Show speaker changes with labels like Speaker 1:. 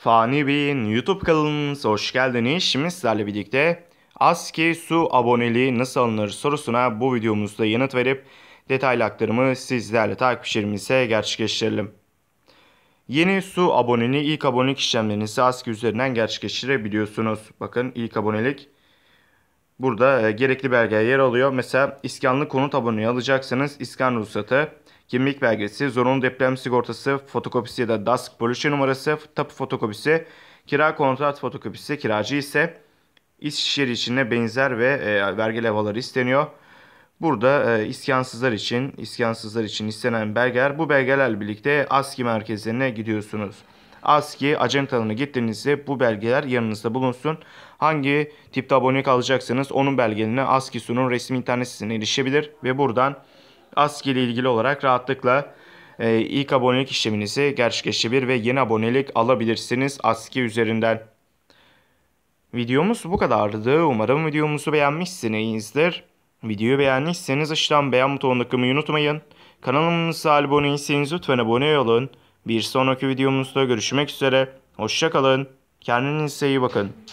Speaker 1: Fani Bey'in YouTube kanalımıza hoş geldiniz. Şimdi sizlerle birlikte ASCII su aboneliği nasıl alınır sorusuna bu videomuzda yanıt verip detaylı aktarımı sizlerle takipçilerimize gerçekleştirelim. Yeni su aboneliği ilk abonelik işlemlerinizi ASCII üzerinden gerçekleştirebiliyorsunuz. Bakın ilk abonelik burada e, gerekli belge yer alıyor. Mesela iskanlı konut aboneliği alacaksanız iskan ruhsatı kimlik belgesi, zorunlu deprem sigortası, fotokopisi ya da DASK polise numarası, tapu fotokopisi, kira kontrat fotokopisi, kiracı ise iş yeri içine benzer ve e, vergi levhaları isteniyor. Burada e, isyansızlar için, isyansızlar için istenen belgeler bu belgelerle birlikte ASKİ merkezlerine gidiyorsunuz. ASKİ ajantalına gittiğinizde bu belgeler yanınızda bulunsun. Hangi tipte abonelik alacaksınız onun belgelerini ASKİ sunun resmi internet sitesine erişebilir ve buradan ASCII ile ilgili olarak rahatlıkla e, ilk abonelik işleminizi gerçekleştirebilir ve yeni abonelik alabilirsiniz Aski üzerinden. Videomuz bu kadardı. Umarım videomuzu beğenmişsinizdir. Videoyu beğendiyseniz aşağıdan beğen butonuna tıklamayı unutmayın. Kanalımıza abone değilseniz lütfen abone olun. Bir sonraki videomuzda görüşmek üzere. Hoşçakalın. Kendinize iyi bakın.